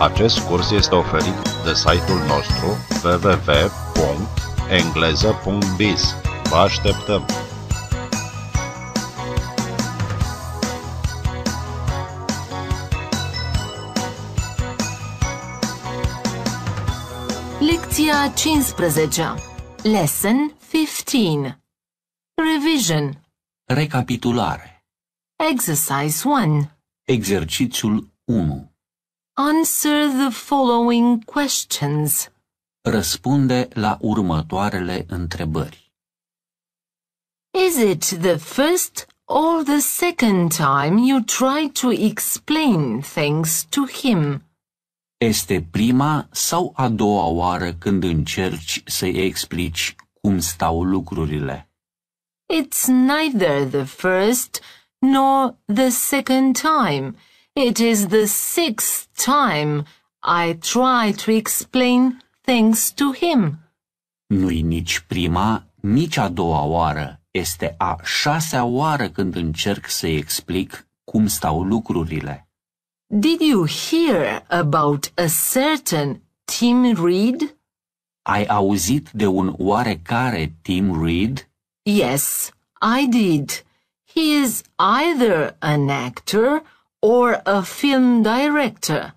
Acest curs este oferit de site-ul nostru www.engleză.biz. Vă așteptăm! Lecția 15 Lesson 15 Revision Recapitulare Exercise 1 Exercițiul 1 Answer the following questions. Răspunde la următoarele întrebări. Is it the first or the second time you try to explain things to him? Este prima sau a doua oară când încerci să-i explici cum stau lucrurile? It's neither the first nor the second time. It is the sixth time I try to explain things to him. Nu-i nici prima, nici a doua oară. Este a șasea oară când încerc să-i explic cum stau lucrurile. Did you hear about a certain Tim Reed? Ai auzit de un oarecare Tim Reed? Yes, I did. He is either an actor or... or a film director?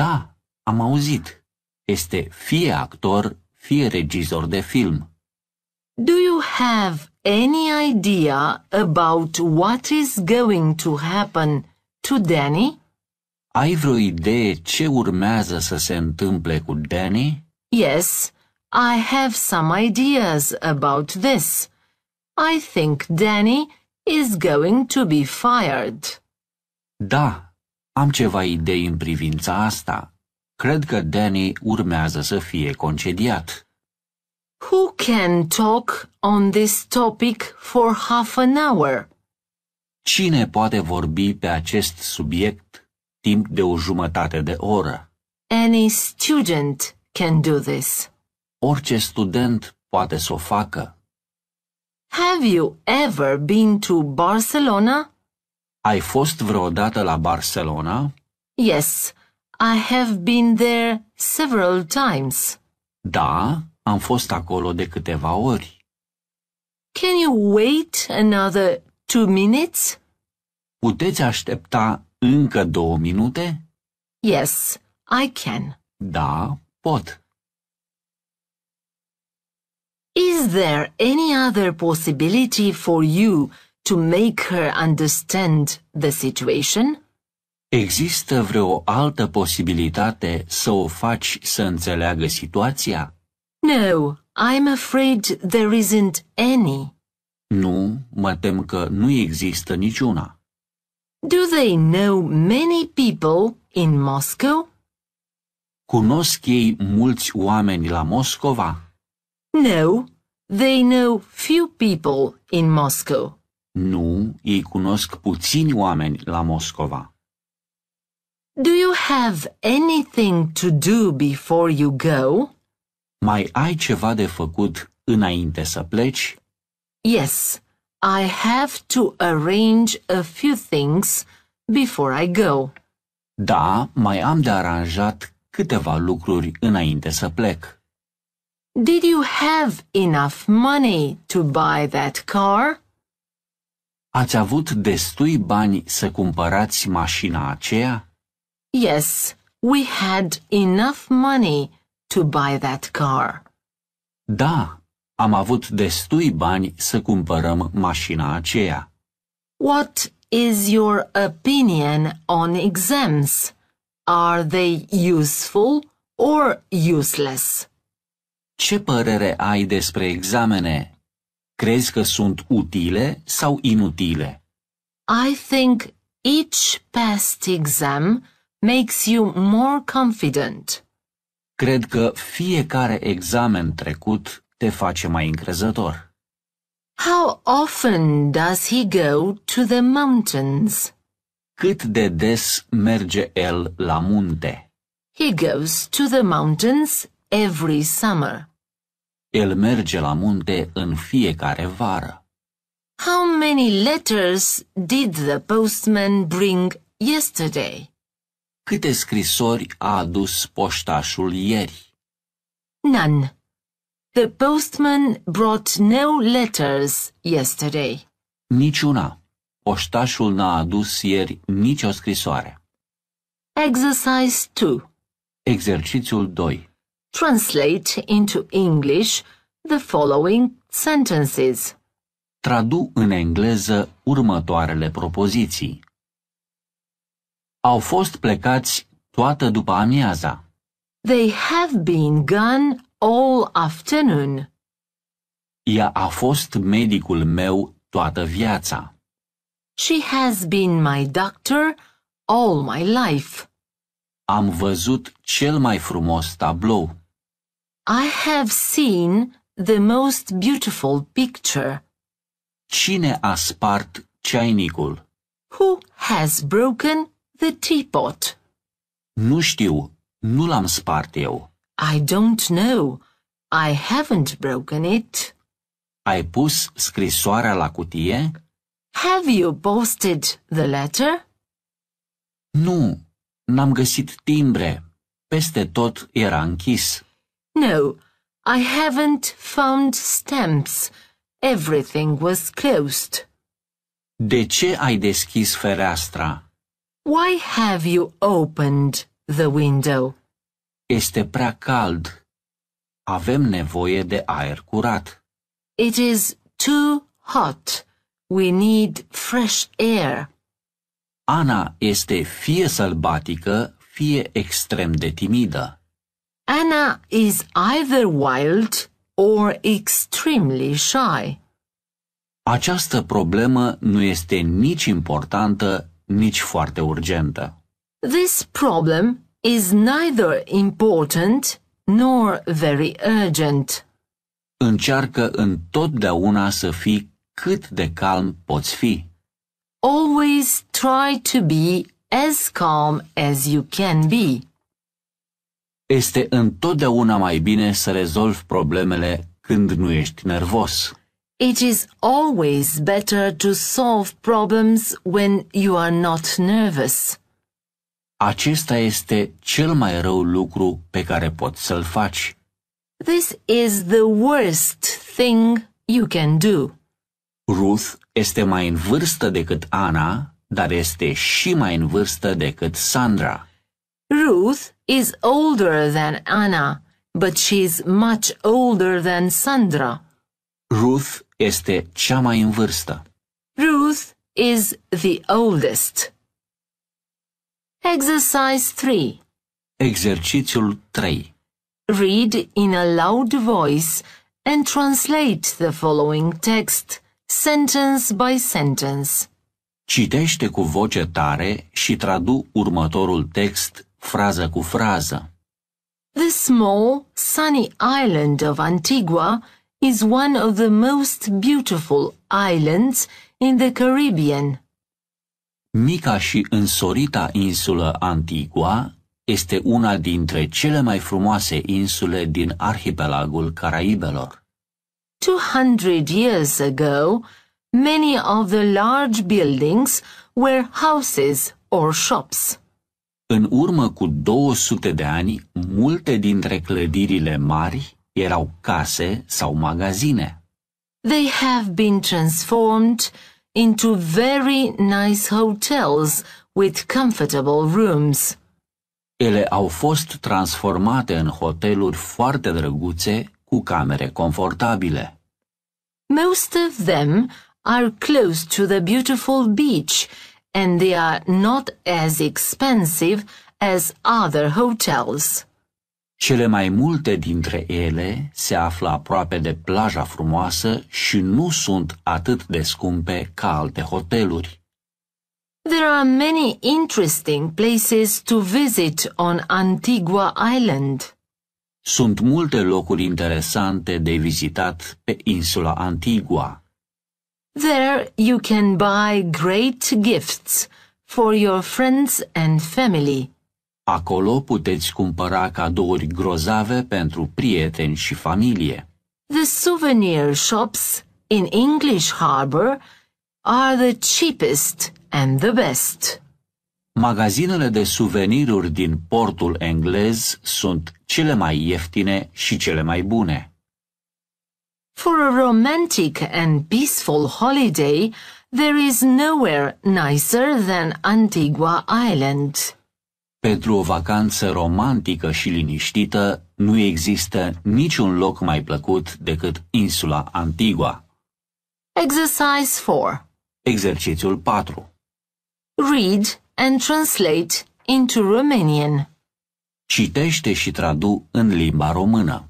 Da, am auzit. Este fie actor, fie regizor de film. Do you have any idea about what is going to happen to Danny? Ai vreo idee ce urmează să se întâmple cu Danny? Yes, I have some ideas about this. I think Danny is going to be fired. Da, am ceva idei în privința asta. Cred că Danny urmează să fie concediat. Who can talk on this topic for half an hour? Cine poate vorbi pe acest subiect timp de o jumătate de oră? Any student can do this. Orice student poate să o facă. Have you ever been to Barcelona? Ai fost vreodată la Barcelona? Yes, I have been there several times. Da, am fost acolo de câteva ori. Can you wait another two minutes? Puteți aștepta încă două minute? Yes, I can. Da, pot. Is there any other possibility for you to make her understand the situation? Există vreo altă posibilitate să o faci să înțeleagă situația? No, I'm afraid there isn't any. Nu, mă tem că nu există niciuna. Do they know many people in Moscow? Cunosc ei mulți oameni la Moscova? No, they know few people in Moscow. Nu, ei cunosc puțini oameni la Moscova. Do you have anything to do before you go? Mai ai ceva de făcut înainte să pleci? Yes, I have to arrange a few things before I go. Da, mai am de aranjat câteva lucruri înainte să plec. Did you have enough money to buy that car? Ați avut destui bani să cumpărați mașina aceea? Yes, we had enough money to buy that car. Da, am avut destui bani să cumpărăm mașina aceea. What is your opinion on exams? Are they useful or useless? Ce părere ai despre examene? Crezi că sunt utile sau inutile? I think each past exam makes you more confident. Cred că fiecare examen trecut te face mai încrezător. How often does he go to the mountains? Cât de des merge el la munte? He goes to the mountains every summer. El merge la munte în fiecare vară. How many letters did the postman bring yesterday? Câte scrisori a adus poștașul ieri? None. The postman brought no letters yesterday. Niciuna. Poștașul n-a adus ieri nicio scrisoare. Exercise 2 Exercițiul 2 Translate into English the following sentences. Tradu în engleză următoarele propoziții. Au fost plecați toată după amiaza. They have been gone all afternoon. Ea a fost medicul meu toată viața. She has been my doctor all my life. Am văzut cel mai frumos tablou. I have seen the most beautiful picture. Cine a spart ceainicul? Who has broken the teapot? Nu știu, nu l-am spart eu. I don't know. I haven't broken it. Ai pus scrisoarea la cutie? Have you posted the letter? Nu, n-am găsit timbre. Peste tot era închis. No, I haven't found stamps. Everything was closed. De ce ai deschis fereastra? Why have you opened the window? Este prea cald. Avem nevoie de aer curat. It is too hot. We need fresh air. Ana este fie sălbatică, fie extrem de timidă. Anna is either wild or extremely shy. Această problemă nu este nici importantă, nici foarte urgentă. This problem is neither important nor very urgent. Încearcă întotdeauna să fii cât de calm poți fi. Always try to be as calm as you can be este întotdeauna mai bine să rezolvi problemele când nu ești nervos. It is always better to solve problems when you are not nervous. Acesta este cel mai rău lucru pe care poți să-l faci. This is the worst thing you can do. Ruth este mai în vârstă decât Ana, dar este și mai în vârstă decât Sandra. Ruth is older than Anna, but she's much older than Sandra. Ruth este cea mai în vârstă. Ruth is the oldest. Exercise 3 Exercițiul 3 Read in a loud voice and translate the following text, sentence by sentence. Citește cu voce tare și tradu următorul text frază cu frază. The small, sunny island of Antigua is one of the most beautiful islands in the Caribbean. Mica și însorita insulă Antigua este una dintre cele mai frumoase insule din arhipelagul Caraibelor. 200 years ago, many of the large buildings were houses or shops. În urmă cu 200 de ani, multe dintre clădirile mari erau case sau magazine. They have been transformed into very nice hotels with comfortable rooms. Ele au fost transformate în hoteluri foarte drăguțe cu camere confortabile. Most of them are close to the beautiful beach and they are not as expensive as other hotels. Cele mai multe dintre ele se află aproape de plaja frumoasă și nu sunt atât de scumpe ca alte hoteluri. There are many interesting places to visit on Antigua Island. Sunt multe locuri interesante de vizitat pe insula Antigua. There you can buy great gifts for your friends and family. Acolo puteți cumpăra cadouri grozave pentru prieteni și familie. The souvenir shops in English Harbour are the cheapest and the best. Magazinele de suveniruri din portul englez sunt cele mai ieftine și cele mai bune. For a romantic and peaceful holiday, there is nowhere nicer than Antigua Island. Pentru o vacanță romantică și liniștită, nu există niciun loc mai plăcut decât insula Antigua. Exercise 4 Exercițiul 4 Read and translate into Romanian. Citește și tradu în limba română.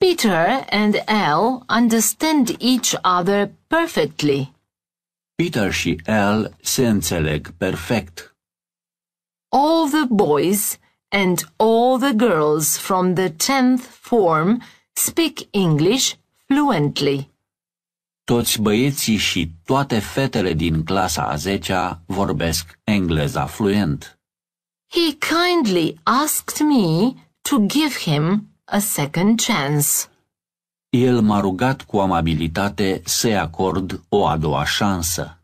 Peter and Al understand each other perfectly. Peter și Al se înțeleg perfect. All the boys and all the girls from the 10th form speak English fluently. Toți băieții și toate fetele din clasa a 10-a vorbesc engleza fluent. He kindly asked me to give him a second chance. El m-a rugat cu amabilitate să-i acord o a doua șansă.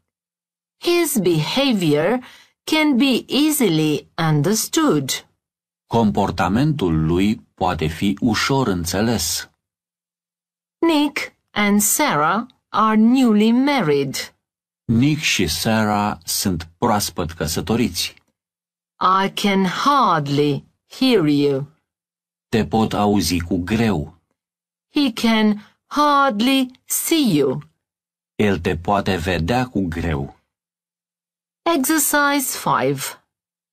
His behavior can be easily understood. Comportamentul lui poate fi ușor înțeles. Nick and Sarah are newly married. Nick și Sarah sunt proaspăt căsătoriți. I can hardly hear you. Te pot auzi cu greu. He can hardly see you. El te poate vedea cu greu. Exercise 5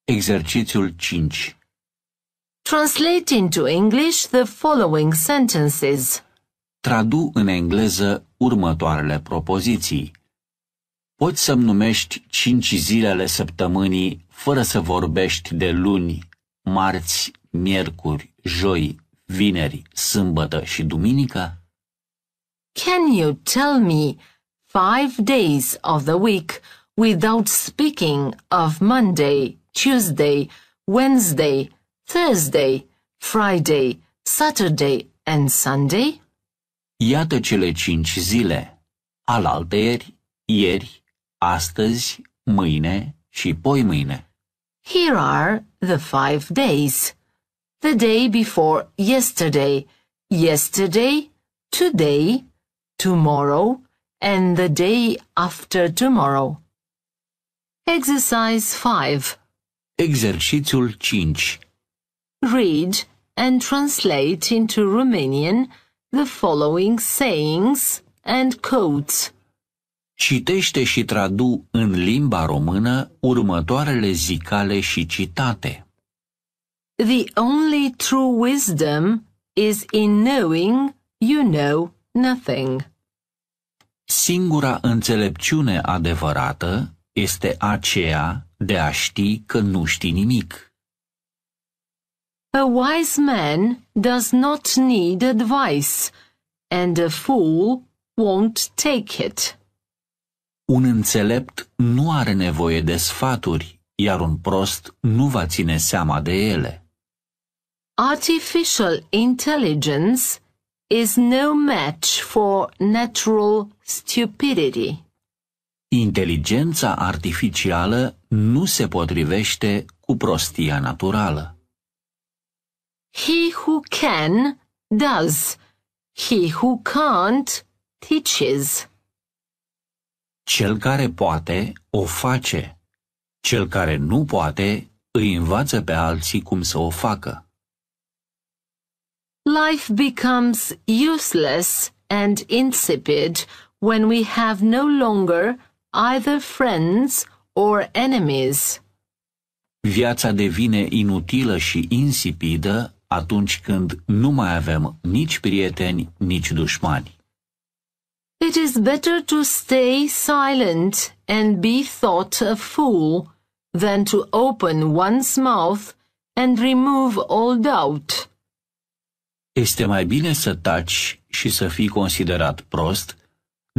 Exercițiul 5 Translate into English the following sentences. Tradu în engleză următoarele propoziții. Poți să-mi numești cinci zilele săptămânii fără să vorbești de luni, marți miercuri, joi, vineri, sâmbătă și duminica? Can you tell me five days of the week without speaking of Monday, Tuesday, Wednesday, Thursday, Friday, Saturday and Sunday? Iată cele cinci zile, alaltă ieri, astăzi, mâine și mâine. Here are the five days the day before yesterday, yesterday, today, tomorrow, and the day after tomorrow. Exercise 5 Exercițiul 5 Read and translate into Romanian the following sayings and quotes. Citește și tradu în limba română următoarele zicale și citate. The only true wisdom is in knowing you know nothing. Singura înțelepciune adevărată este aceea de a ști că nu știi nimic. A wise man does not need advice, and a fool won't take it. Un înțelept nu are nevoie de sfaturi, iar un prost nu va ține seama de ele. Artificial intelligence is no match for natural stupidity. Inteligența artificială nu se potrivește cu prostia naturală. He who can does. He who can't teaches. Cel care poate o face. Cel care nu poate îi învață pe alții cum să o facă. Life becomes useless and insipid when we have no longer either friends or enemies. Viața devine inutilă și insipidă atunci când nu mai avem nici prieteni, nici dușmani. It is better to stay silent and be thought a fool than to open one's mouth and remove all doubt. Este mai bine să taci și să fii considerat prost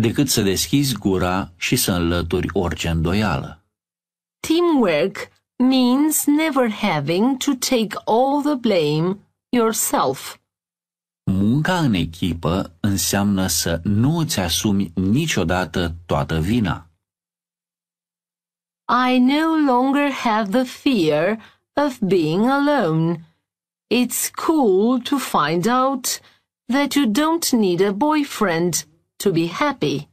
decât să deschizi gura și să înlături orice îndoială. Teamwork means never having to take all the blame yourself. Munca în echipă înseamnă să nu îți asumi niciodată toată vina. I no longer have the fear of being alone. It's cool to find out that you don't need a boyfriend to be happy.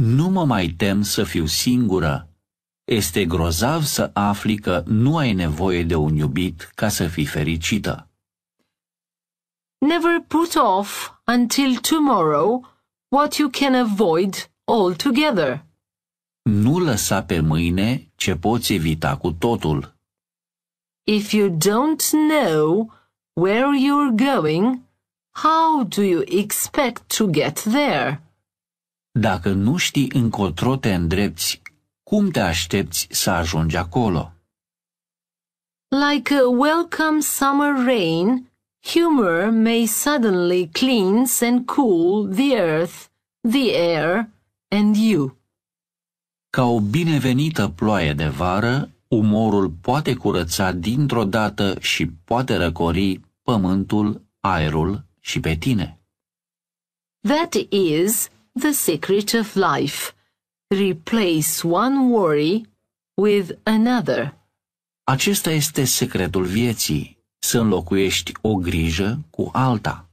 Nu mă mai tem să fiu singură. Este grozav să afli că nu ai nevoie de un iubit ca să fii fericită. Never put off until tomorrow what you can avoid altogether. Nu lăsa pe mâine ce poți evita cu totul. If you don't know where you're going, how do you expect to get there? Dacă nu știi încotro te îndrepți, cum te aștepți să ajungi acolo? Like a welcome summer rain, humor may suddenly cleanse and cool the earth, the air and you. Ca o binevenită ploaie de vară, Umorul poate curăța dintr-o dată și poate răcori pământul, aerul și pe tine. That is the secret of life. Replace one worry with another. Acesta este secretul vieții, să înlocuiești o grijă cu alta.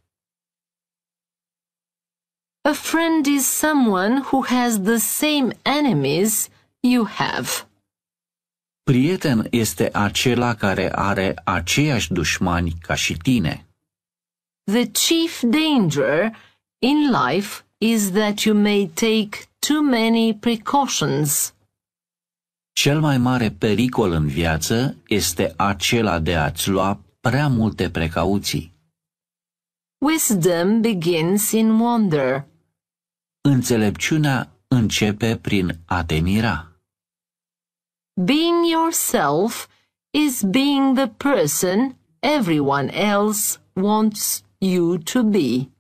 A friend is someone who has the same enemies you have. Prieten este acela care are aceiași dușmani ca și tine. The chief danger in life is that you may take too many precautions. Cel mai mare pericol în viață este acela de a-ți lua prea multe precauții. Wisdom begins in wonder. Înțelepciunea începe prin a te mira. Being yourself is being the person everyone else wants you to be.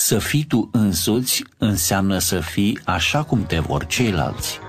Să fii tu însuți înseamnă să fii așa cum te vor ceilalți.